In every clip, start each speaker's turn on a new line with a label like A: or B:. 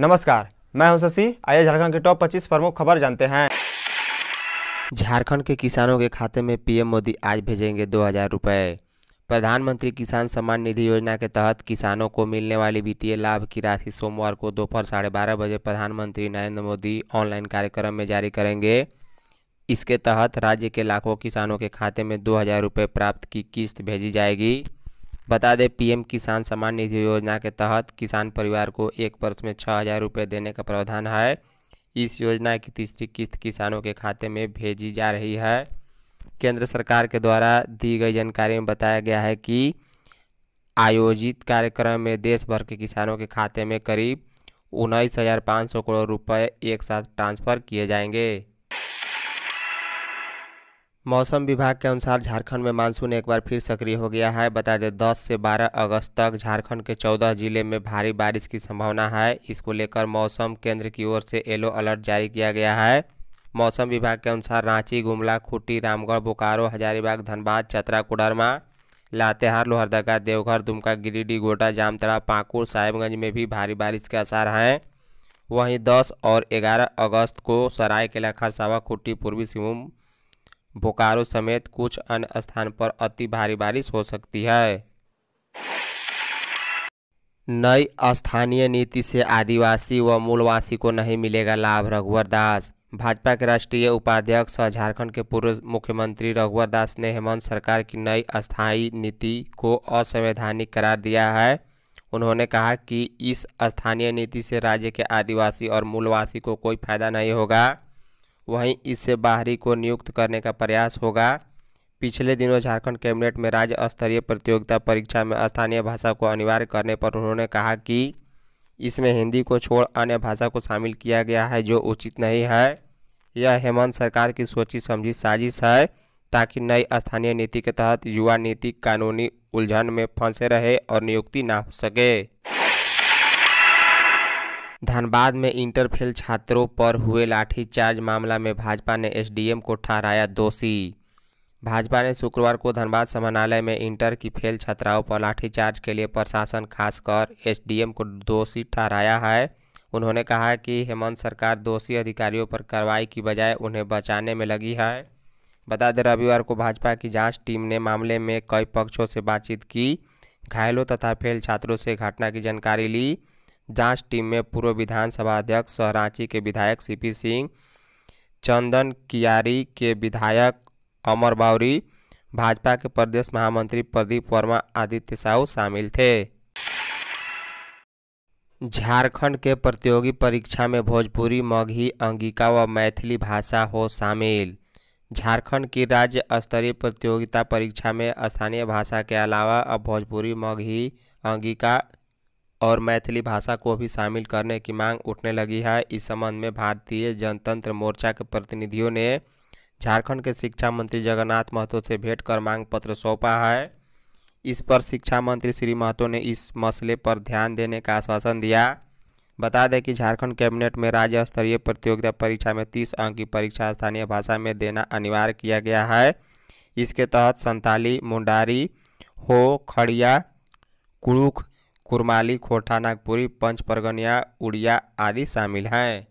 A: नमस्कार मैं हूं शशि आइए झारखंड के टॉप 25 प्रमुख खबर जानते हैं झारखंड के किसानों के खाते में पीएम मोदी आज भेजेंगे दो हजार रुपये प्रधानमंत्री किसान सम्मान निधि योजना के तहत किसानों को मिलने वाली वित्तीय लाभ की राशि सोमवार को दोपहर साढ़े बारह बजे प्रधानमंत्री नरेंद्र मोदी ऑनलाइन कार्यक्रम में जारी करेंगे इसके तहत राज्य के लाखों किसानों के खाते में दो हज़ार रुपये प्राप्त की किस्त भेजी जाएगी बता दें पीएम किसान सम्मान निधि योजना के तहत किसान परिवार को एक वर्ष में छः हज़ार रुपये देने का प्रावधान है इस योजना की तीसरी किस्त किसानों के खाते में भेजी जा रही है केंद्र सरकार के द्वारा दी गई जानकारी में बताया गया है कि आयोजित कार्यक्रम में देश भर के किसानों के खाते में करीब उन्नीस हज़ार पाँच सौ करोड़ रुपये एक साथ ट्रांसफ़र किए जाएंगे मौसम विभाग के अनुसार झारखंड में मानसून एक बार फिर सक्रिय हो गया है बता दें 10 से 12 अगस्त तक झारखंड के 14 जिले में भारी बारिश की संभावना है इसको लेकर मौसम केंद्र की ओर से येलो अलर्ट जारी किया गया है मौसम विभाग के अनुसार रांची गुमला खूटी रामगढ़ बोकारो हजारीबाग धनबाद चतरा कोडरमा लातेहार लोहरदगा देवघर दुमका गिरिडीह गोटा जामतरा पाकुड़ साहेबगंज में भी भारी बारिश के आसार हैं वहीं 10 और 11 अगस्त को सरायकेला खरसावा खुट्टी पूर्वी सिंहभूम बोकारो समेत कुछ अन्य स्थान पर अति भारी बारिश हो सकती है नई स्थानीय नीति से आदिवासी व मूलवासी को नहीं मिलेगा लाभ रघुवर दास भाजपा के राष्ट्रीय उपाध्यक्ष और झारखंड के पूर्व मुख्यमंत्री रघुवर दास ने हेमंत सरकार की नई स्थायी नीति को असंवैधानिक करार दिया है उन्होंने कहा कि इस स्थानीय नीति से राज्य के आदिवासी और मूलवासी को कोई फायदा नहीं होगा वहीं इससे बाहरी को नियुक्त करने का प्रयास होगा पिछले दिनों झारखंड कैबिनेट में राज्य स्तरीय प्रतियोगिता परीक्षा में स्थानीय भाषा को अनिवार्य करने पर उन्होंने कहा कि इसमें हिंदी को छोड़ अन्य भाषा को शामिल किया गया है जो उचित नहीं है यह हेमंत सरकार की सोची समझी साजिश है ताकि नई स्थानीय नीति के तहत युवा नीति कानूनी उलझन में फंसे रहे और नियुक्ति ना हो सके धनबाद में इंटरफेल छात्रों पर हुए लाठीचार्ज मामला में भाजपा ने एसडीएम को ठहराया दोषी भाजपा ने शुक्रवार को धनबाद समानालय में इंटर की फेल छात्राओं पर लाठीचार्ज के लिए प्रशासन खासकर एसडीएम को दोषी ठहराया है उन्होंने कहा कि हेमंत सरकार दोषी अधिकारियों पर कार्रवाई की बजाय उन्हें बचाने में लगी है बता दें रविवार को भाजपा की जांच टीम ने मामले में कई पक्षों से बातचीत की घायलों तथा फेल छात्रों से घटना की जानकारी ली जांच टीम में पूर्व विधानसभा अध्यक्ष सह रांची के विधायक सीपी सिंह चंदन कियारी के विधायक अमर बावरी भाजपा के प्रदेश महामंत्री प्रदीप वर्मा आदित्य साहू शामिल थे झारखंड के प्रतियोगी परीक्षा में भोजपुरी मगही अंगिका व मैथिली भाषा हो शामिल झारखंड की राज्य स्तरीय प्रतियोगिता परीक्षा में स्थानीय भाषा के अलावा अब भोजपुरी मगही अंगिका और मैथिली भाषा को भी शामिल करने की मांग उठने लगी है इस संबंध में भारतीय जनतंत्र मोर्चा के प्रतिनिधियों ने झारखंड के शिक्षा मंत्री जगन्नाथ महतो से भेंट कर मांग पत्र सौंपा है इस पर शिक्षा मंत्री श्री महतो ने इस मसले पर ध्यान देने का आश्वासन दिया बता दें कि झारखंड कैबिनेट में राज्य स्तरीय प्रतियोगिता परीक्षा में तीस अंक की परीक्षा स्थानीय भाषा में देना अनिवार्य किया गया है इसके तहत संताली मुंडारी हो खड़िया कुड़ूख कुरमाली खोटा नागपुरी पंचपरगनिया उड़िया आदि शामिल हैं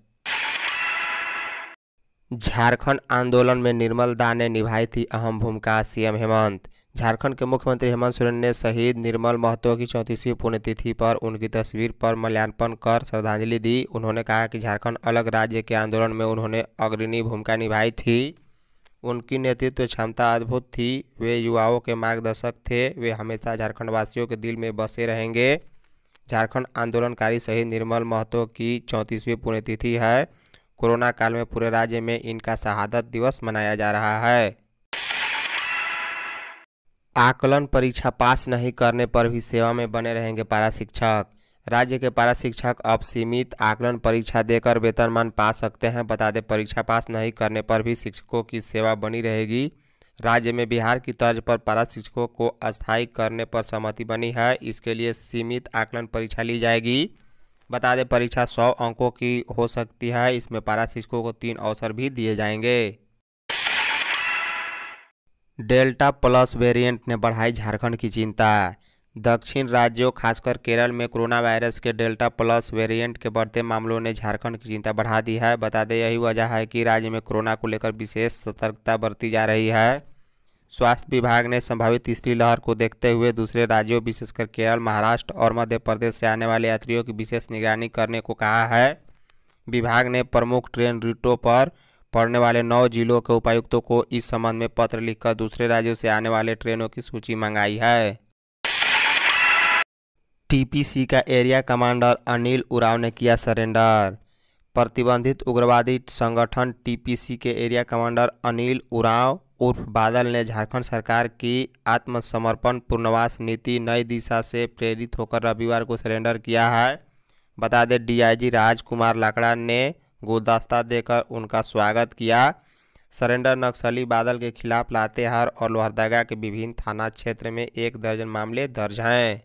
A: झारखंड आंदोलन में निर्मल दा ने निभाई थी अहम भूमिका सीएम हेमंत झारखंड के मुख्यमंत्री हेमंत सोरेन ने शहीद निर्मल महतो की चौंतीसवीं पुण्यतिथि पर उनकी तस्वीर पर माल्यार्पण कर श्रद्धांजलि दी उन्होंने कहा कि झारखंड अलग राज्य के आंदोलन में उन्होंने अग्रणी भूमिका निभाई थी उनकी नेतृत्व क्षमता अद्भुत थी वे युवाओं के मार्गदर्शक थे वे हमेशा झारखंडवासियों के दिल में बसे रहेंगे झारखंड आंदोलनकारी शहीद निर्मल महतो की चौंतीसवीं पुण्यतिथि है कोरोना काल में पूरे राज्य में इनका शहादत दिवस मनाया जा रहा है आकलन परीक्षा पास नहीं करने पर भी सेवा में बने रहेंगे पारा शिक्षक राज्य के पारा शिक्षक अब सीमित आकलन परीक्षा देकर वेतनमान पा सकते हैं बता दें परीक्षा पास नहीं करने पर भी शिक्षकों की सेवा बनी रहेगी राज्य में बिहार की तर्ज पर पारा शिक्षकों को अस्थायी करने पर सहमति बनी है इसके लिए सीमित आकलन परीक्षा ली जाएगी बता दें परीक्षा सौ अंकों की हो सकती है इसमें पारा शिक्षकों को तीन अवसर भी दिए जाएंगे डेल्टा प्लस वेरिएंट ने बढ़ाई झारखंड की चिंता दक्षिण राज्यों खासकर केरल में कोरोना वायरस के डेल्टा प्लस वेरिएंट के बढ़ते मामलों ने झारखंड की चिंता बढ़ा दी है बता दें यही वजह है कि राज्य में कोरोना को लेकर विशेष सतर्कता बरती जा रही है स्वास्थ्य विभाग ने संभावित तीसरी लहर को देखते हुए दूसरे राज्यों विशेषकर केरल महाराष्ट्र और मध्य प्रदेश से आने वाले यात्रियों की विशेष निगरानी करने को कहा है विभाग ने प्रमुख ट्रेन रूटों पर पड़ने वाले नौ जिलों के उपायुक्तों को इस संबंध में पत्र लिखकर दूसरे राज्यों से आने वाले ट्रेनों की सूची मंगाई है टीपीसी का एरिया कमांडर अनिल उराव ने किया सरेंडर प्रतिबंधित उग्रवादी संगठन टीपीसी के एरिया कमांडर अनिल उराव उर्फ बादल ने झारखंड सरकार की आत्मसमर्पण पुनर्वास नीति नई दिशा से प्रेरित होकर रविवार को सरेंडर किया है बता दें डीआईजी राजकुमार लाकड़ा ने गुलदस्ता देकर उनका स्वागत किया सरेंडर नक्सली बादल के खिलाफ लातेहार और लोहरदगा के विभिन्न थाना क्षेत्र में एक दर्जन मामले दर्ज हैं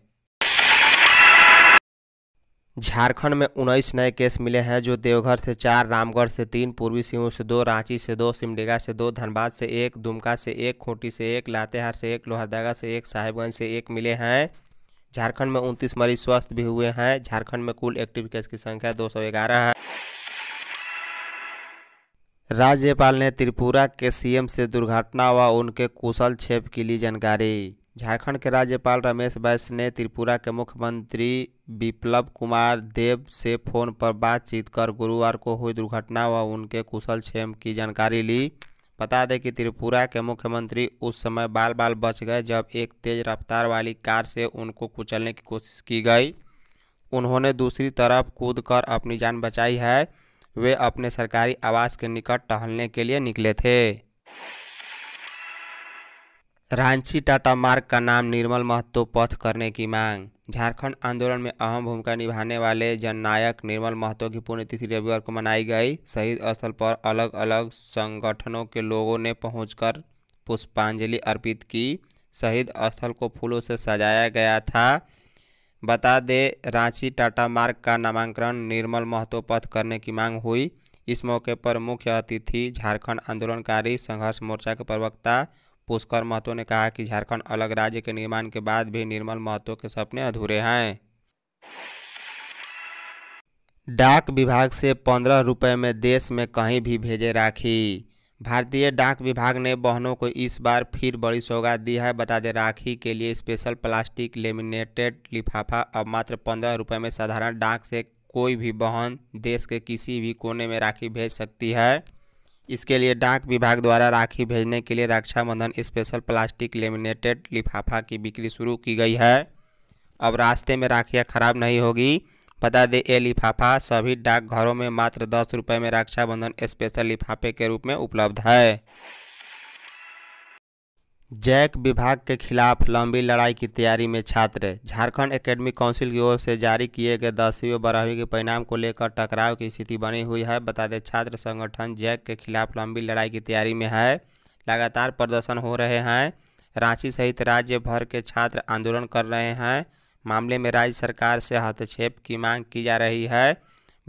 A: झारखंड में उन्नीस नए केस मिले हैं जो देवघर से चार रामगढ़ से तीन पूर्वी सिंहभूम से दो रांची से दो सिमडेगा से दो धनबाद से एक दुमका से एक खूंटी से एक लातेहार से एक लोहरदगा से एक साहिबगंज से एक मिले हैं झारखंड में उनतीस मरीज स्वस्थ भी हुए हैं झारखंड में कुल एक्टिव केस की संख्या दो है राज्यपाल ने त्रिपुरा के सीएम से दुर्घटना व उनके कुशल क्षेप की ली जानकारी झारखंड के राज्यपाल रमेश बैस ने त्रिपुरा के मुख्यमंत्री बिप्लब कुमार देव से फ़ोन पर बातचीत कर गुरुवार को हुई दुर्घटना व उनके कुशल क्षेम की जानकारी ली बता दें कि त्रिपुरा के मुख्यमंत्री उस समय बाल बाल बच गए जब एक तेज़ रफ्तार वाली कार से उनको कुचलने की कोशिश की गई उन्होंने दूसरी तरफ कूद कर अपनी जान बचाई है वे अपने सरकारी आवास के निकट टहलने के लिए निकले थे रांची टाटा मार्ग का नाम निर्मल महतो पथ करने की मांग झारखंड आंदोलन में अहम भूमिका निभाने वाले जननायक निर्मल महतो की पुण्यतिथि रविवार को मनाई गई शहीद स्थल पर अलग अलग संगठनों के लोगों ने पहुंचकर पुष्पांजलि अर्पित की शहीद स्थल को फूलों से सजाया गया था बता दे रांची टाटा मार्ग का नामांकन निर्मल महतो पथ करने की मांग हुई इस मौके पर मुख्य अतिथि झारखंड आंदोलनकारी संघर्ष मोर्चा के प्रवक्ता पुष्कर महतो ने कहा कि झारखंड अलग राज्य के निर्माण के बाद भी निर्मल महतो के सपने अधूरे हैं डाक विभाग से पंद्रह रुपये में देश में कहीं भी भेजे राखी भारतीय डाक विभाग ने बहनों को इस बार फिर बड़ी सौगात दी है बता दें राखी के लिए स्पेशल प्लास्टिक लेमिनेटेड लिफाफा अब मात्र पंद्रह रुपये में साधारण डाक से कोई भी बहन देश के किसी भी कोने में राखी भेज सकती है इसके लिए डाक विभाग द्वारा राखी भेजने के लिए रक्षाबंधन स्पेशल प्लास्टिक लेमिनेटेड लिफाफा की बिक्री शुरू की गई है अब रास्ते में राखियाँ खराब नहीं होगी बता दें ये लिफाफा सभी डाकघरों में मात्र दस रुपये में रक्षाबंधन स्पेशल लिफाफे के रूप में उपलब्ध है जैक विभाग के खिलाफ लंबी लड़ाई की तैयारी में छात्र झारखंड एकेडमी काउंसिल की ओर से जारी किए गए दसवीं और बारहवीं के परिणाम को लेकर टकराव की स्थिति बनी हुई है बता दें छात्र संगठन जैक के खिलाफ लंबी लड़ाई की तैयारी में है लगातार प्रदर्शन हो रहे हैं रांची सहित राज्य भर के छात्र आंदोलन कर रहे हैं मामले में राज्य सरकार से हस्तक्षेप की मांग की जा रही है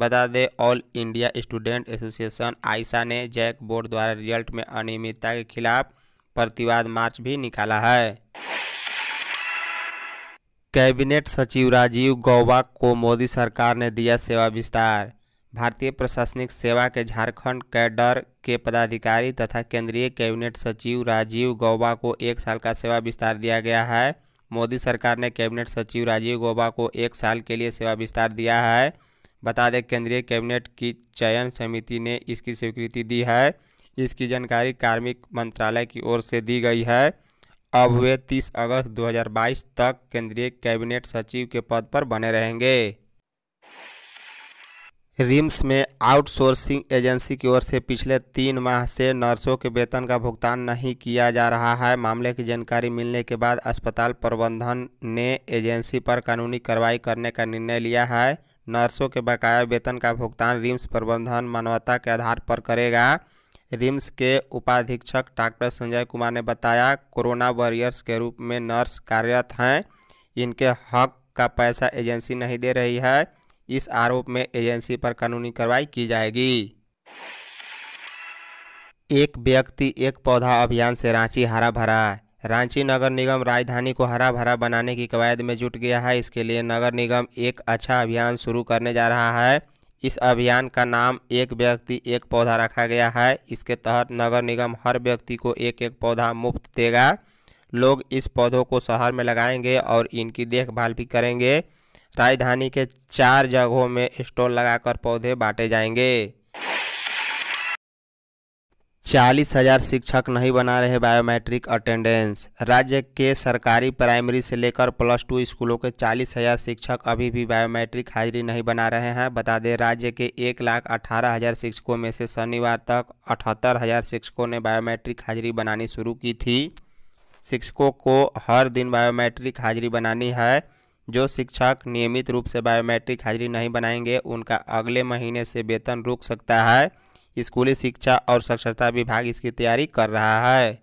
A: बता दें all India student association AISA ने जैक बोर्ड द्वारा रिजल्ट में अनियमितता के खिलाफ प्रतिवाद मार्च भी निकाला है कैबिनेट सचिव राजीव गौबा को मोदी सरकार ने दिया सेवा विस्तार भारतीय प्रशासनिक सेवा के झारखंड कैडर के पदाधिकारी तथा केंद्रीय कैबिनेट सचिव राजीव गौबा को एक साल का सेवा विस्तार दिया गया है मोदी सरकार ने कैबिनेट सचिव राजीव गौबा को एक साल के लिए सेवा विस्तार दिया है बता दें केंद्रीय कैबिनेट की चयन समिति ने इसकी स्वीकृति दी है इसकी जानकारी कार्मिक मंत्रालय की ओर से दी गई है अब वे 30 अगस्त 2022 तक केंद्रीय कैबिनेट सचिव के पद पर बने रहेंगे रिम्स में आउटसोर्सिंग एजेंसी की ओर से पिछले तीन माह से नर्सों के वेतन का भुगतान नहीं किया जा रहा है मामले की जानकारी मिलने के बाद अस्पताल प्रबंधन ने एजेंसी पर कानूनी कार्रवाई करने का निर्णय लिया है नर्सों के बकाया वेतन का भुगतान रिम्स प्रबंधन मानवता के आधार पर करेगा रिम्स के उपाधीक्षक डॉक्टर संजय कुमार ने बताया कोरोना वॉरियर्स के रूप में नर्स कार्यरत हैं इनके हक का पैसा एजेंसी नहीं दे रही है इस आरोप में एजेंसी पर कानूनी कार्रवाई की जाएगी एक व्यक्ति एक पौधा अभियान से रांची हरा भरा रांची नगर निगम राजधानी को हरा भरा बनाने की कवायद में जुट गया है इसके लिए नगर निगम एक अच्छा अभियान शुरू करने जा रहा है इस अभियान का नाम एक व्यक्ति एक पौधा रखा गया है इसके तहत नगर निगम हर व्यक्ति को एक एक पौधा मुफ्त देगा लोग इस पौधों को शहर में लगाएंगे और इनकी देखभाल भी करेंगे राजधानी के चार जगहों में स्टॉल लगाकर पौधे बांटे जाएंगे चालीस हजार शिक्षक नहीं बना रहे बायोमेट्रिक अटेंडेंस राज्य के सरकारी प्राइमरी से लेकर प्लस टू स्कूलों के चालीस हजार शिक्षक अभी भी बायोमेट्रिक हाजिरी नहीं बना रहे हैं बता दें राज्य के एक लाख अठारह हजार शिक्षकों में से शनिवार तक अठहत्तर हजार शिक्षकों ने बायोमेट्रिक हाजिरी बनानी शुरू की थी शिक्षकों को हर दिन बायोमेट्रिक हाजिरी बनानी है जो शिक्षक नियमित रूप से बायोमेट्रिक हाजिरी नहीं बनाएंगे उनका अगले महीने से वेतन रुक सकता है स्कूली शिक्षा और साक्षरता विभाग इसकी तैयारी कर रहा है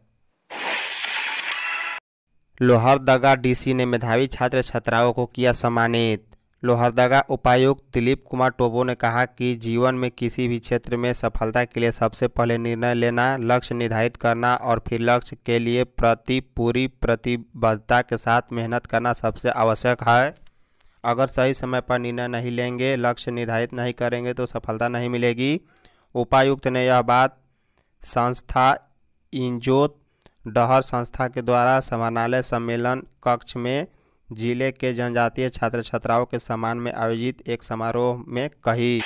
A: लोहरदगा डीसी ने मेधावी छात्र छात्राओं को किया सम्मानित लोहरदगा उपायुक्त दिलीप कुमार टोबो ने कहा कि जीवन में किसी भी क्षेत्र में सफलता के लिए सबसे पहले निर्णय लेना लक्ष्य निर्धारित करना और फिर लक्ष्य के लिए प्रति पूरी प्रतिबद्धता के साथ मेहनत करना सबसे आवश्यक है अगर सही समय पर निर्णय नहीं लेंगे लक्ष्य निर्धारित नहीं करेंगे तो सफलता नहीं मिलेगी उपायुक्त ने यह बात संस्था इंजोत डहर संस्था के द्वारा समानालय सम्मेलन कक्ष में जिले के जनजातीय छात्र छात्राओं के सम्मान में आयोजित एक समारोह में कही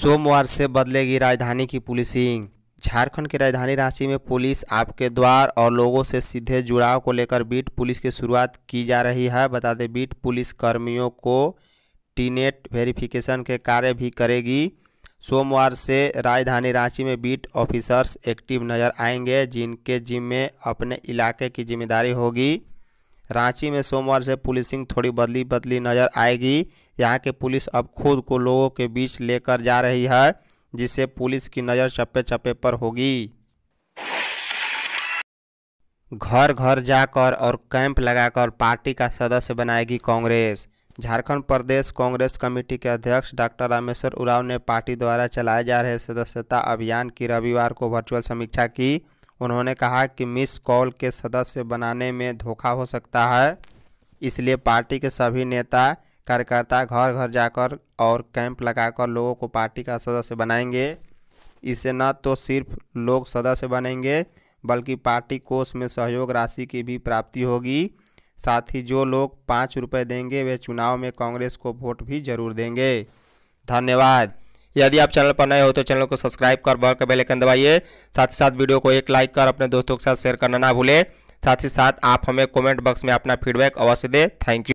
A: सोमवार से बदलेगी राजधानी की पुलिसिंग झारखंड की राजधानी रांची में पुलिस आपके द्वार और लोगों से सीधे जुड़ाव को लेकर बीट पुलिस की शुरुआत की जा रही है बता दें बीट पुलिस कर्मियों को टीनेट वेरिफिकेशन के कार्य भी करेगी सोमवार से राजधानी रांची में बीट ऑफिसर्स एक्टिव नज़र आएंगे जिनके जिम्मे अपने इलाके की जिम्मेदारी होगी रांची में सोमवार से पुलिसिंग थोड़ी बदली बदली नज़र आएगी यहां के पुलिस अब खुद को लोगों के बीच लेकर जा रही है जिससे पुलिस की नज़र चप्पे चप्पे पर होगी घर घर जाकर और कैंप लगाकर पार्टी का सदस्य बनाएगी कांग्रेस झारखंड प्रदेश कांग्रेस कमेटी के अध्यक्ष डॉक्टर रामेश्वर उराव ने पार्टी द्वारा चलाए जा रहे सदस्यता अभियान की रविवार को वर्चुअल समीक्षा की उन्होंने कहा कि मिस कॉल के सदस्य बनाने में धोखा हो सकता है इसलिए पार्टी के सभी नेता कार्यकर्ता घर घर जाकर और कैंप लगाकर लोगों को पार्टी का सदस्य बनाएंगे इससे न तो सिर्फ लोग सदस्य बनेंगे बल्कि पार्टी कोष में सहयोग राशि की भी प्राप्ति होगी साथ ही जो लोग पाँच रुपये देंगे वे चुनाव में कांग्रेस को वोट भी जरूर देंगे धन्यवाद यदि आप चैनल पर नए हो तो चैनल को सब्सक्राइब कर बल कर बेलाइकन दबाइए साथ ही साथ वीडियो को एक लाइक कर अपने दोस्तों के साथ शेयर करना ना भूलें साथ ही साथ आप हमें कमेंट बॉक्स में अपना फीडबैक अवश्य दें थैंक यू